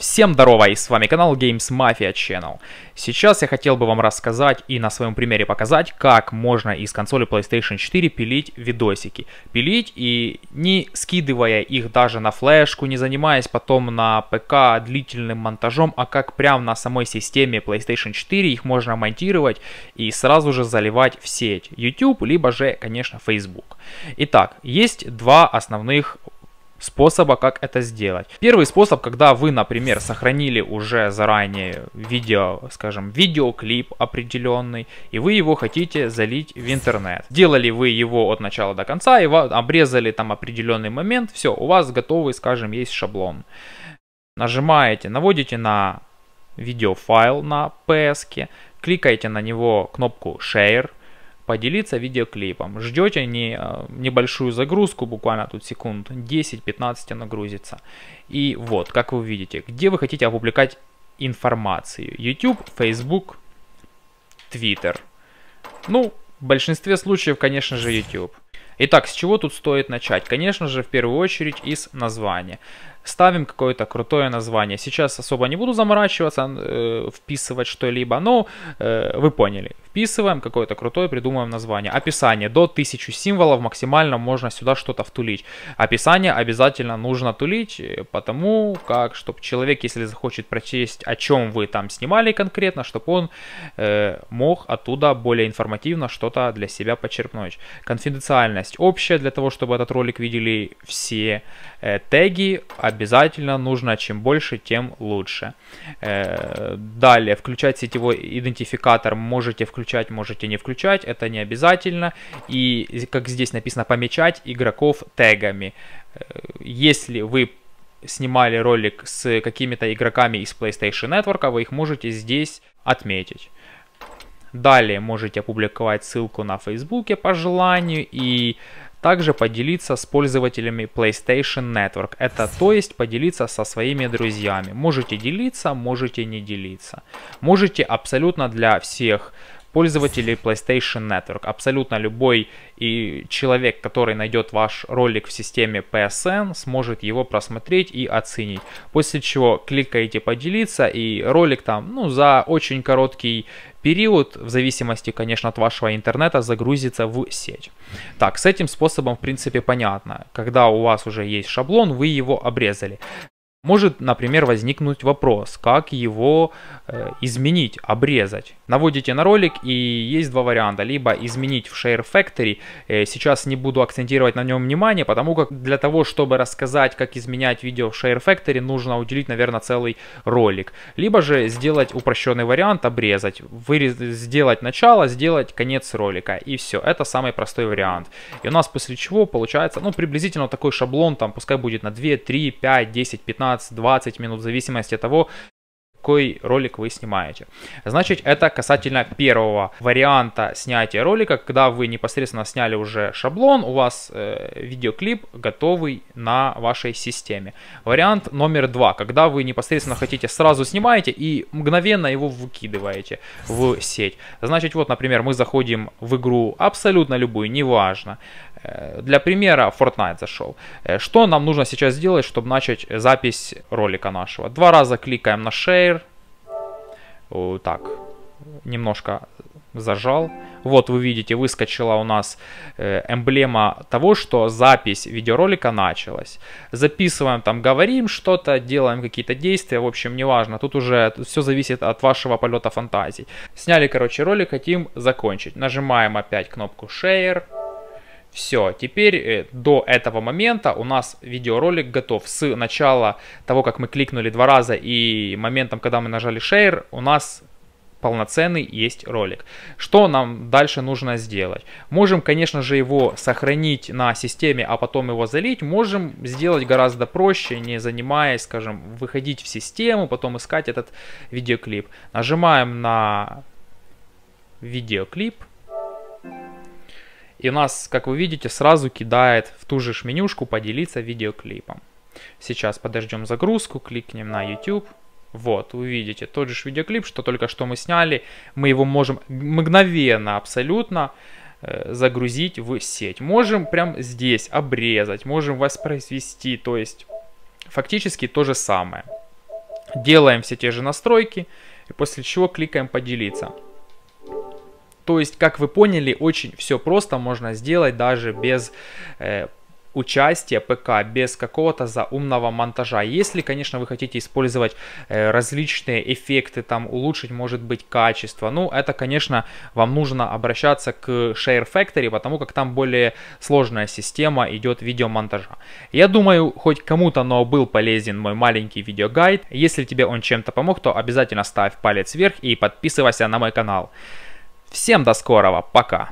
Всем здорово, и с вами канал Games Mafia Channel. Сейчас я хотел бы вам рассказать и на своем примере показать, как можно из консоли PlayStation 4 пилить видосики. Пилить и не скидывая их даже на флешку, не занимаясь потом на ПК длительным монтажом, а как прям на самой системе PlayStation 4 их можно монтировать и сразу же заливать в сеть YouTube, либо же, конечно, Facebook. Итак, есть два основных способа, как это сделать. Первый способ, когда вы, например, сохранили уже заранее видео, скажем, видеоклип определенный, и вы его хотите залить в интернет. Делали вы его от начала до конца, и обрезали там определенный момент, все, у вас готовый, скажем, есть шаблон. Нажимаете, наводите на видеофайл на PS, кликаете на него кнопку Share, поделиться видеоклипом. Ждете не, э, небольшую загрузку, буквально тут секунд 10-15 грузится И вот, как вы видите, где вы хотите опубликовать информацию. YouTube, Facebook, Twitter. Ну, в большинстве случаев, конечно же, YouTube. Итак, с чего тут стоит начать? Конечно же, в первую очередь из названия ставим какое-то крутое название. Сейчас особо не буду заморачиваться, э, вписывать что-либо, но э, вы поняли. Вписываем какое-то крутое, придумываем название. Описание. До 1000 символов максимально можно сюда что-то втулить. Описание обязательно нужно тулить, э, потому как, чтобы человек, если захочет прочесть, о чем вы там снимали конкретно, чтобы он э, мог оттуда более информативно что-то для себя почерпнуть. Конфиденциальность общая для того, чтобы этот ролик видели все э, теги, обязательно нужно. Чем больше, тем лучше. Э, далее, включать сетевой идентификатор можете включать, можете не включать. Это не обязательно. И, как здесь написано, помечать игроков тегами. Э, если вы снимали ролик с какими-то игроками из PlayStation Network, вы их можете здесь отметить. Далее можете опубликовать ссылку на Фейсбуке по желанию и также поделиться с пользователями PlayStation Network. Это то есть поделиться со своими друзьями. Можете делиться, можете не делиться. Можете абсолютно для всех пользователей PlayStation Network. Абсолютно любой и человек, который найдет ваш ролик в системе PSN, сможет его просмотреть и оценить. После чего кликаете поделиться и ролик там, ну, за очень короткий период, в зависимости, конечно, от вашего интернета, загрузится в сеть. Так, с этим способом, в принципе, понятно. Когда у вас уже есть шаблон, вы его обрезали. Может, например, возникнуть вопрос, как его э, изменить, обрезать. Наводите на ролик и есть два варианта. Либо изменить в Share Factory. Э, сейчас не буду акцентировать на нем внимание, потому как для того, чтобы рассказать, как изменять видео в Share Factory, нужно уделить, наверное, целый ролик. Либо же сделать упрощенный вариант, обрезать, вырез... сделать начало, сделать конец ролика. И все. Это самый простой вариант. И у нас после чего получается, ну, приблизительно такой шаблон, там, пускай будет на 2, 3, 5, 10, 15, 20 минут, в зависимости от того, какой ролик вы снимаете. Значит, это касательно первого варианта снятия ролика, когда вы непосредственно сняли уже шаблон, у вас э, видеоклип готовый на вашей системе. Вариант номер два, когда вы непосредственно хотите сразу снимаете и мгновенно его выкидываете в сеть. Значит, вот, например, мы заходим в игру абсолютно любую, неважно. Э, для примера Fortnite зашел. Э, что нам нужно сейчас сделать, чтобы начать запись ролика нашего? Два раза кликаем на Share. Так, немножко зажал. Вот вы видите, выскочила у нас э, эмблема того, что запись видеоролика началась. Записываем там, говорим что-то, делаем какие-то действия, в общем, неважно. Тут уже все зависит от вашего полета фантазий. Сняли, короче, ролик, хотим закончить. Нажимаем опять кнопку Share. Все, теперь э, до этого момента у нас видеоролик готов. С начала того, как мы кликнули два раза и моментом, когда мы нажали Share, у нас полноценный есть ролик. Что нам дальше нужно сделать? Можем, конечно же, его сохранить на системе, а потом его залить. Можем сделать гораздо проще, не занимаясь, скажем, выходить в систему, потом искать этот видеоклип. Нажимаем на видеоклип. И нас, как вы видите, сразу кидает в ту же менюшку «Поделиться видеоклипом». Сейчас подождем загрузку, кликнем на YouTube. Вот, вы видите, тот же видеоклип, что только что мы сняли. Мы его можем мгновенно абсолютно э, загрузить в сеть. Можем прям здесь обрезать, можем воспроизвести, то есть фактически то же самое. Делаем все те же настройки, и после чего кликаем «Поделиться». То есть, как вы поняли, очень все просто можно сделать даже без э, участия ПК без какого-то заумного монтажа. Если, конечно, вы хотите использовать э, различные эффекты, там улучшить, может быть, качество, ну, это, конечно, вам нужно обращаться к Share Factory, потому как там более сложная система идет видеомонтажа. Я думаю, хоть кому-то, но был полезен мой маленький видеогайд. Если тебе он чем-то помог, то обязательно ставь палец вверх и подписывайся на мой канал. Всем до скорого, пока!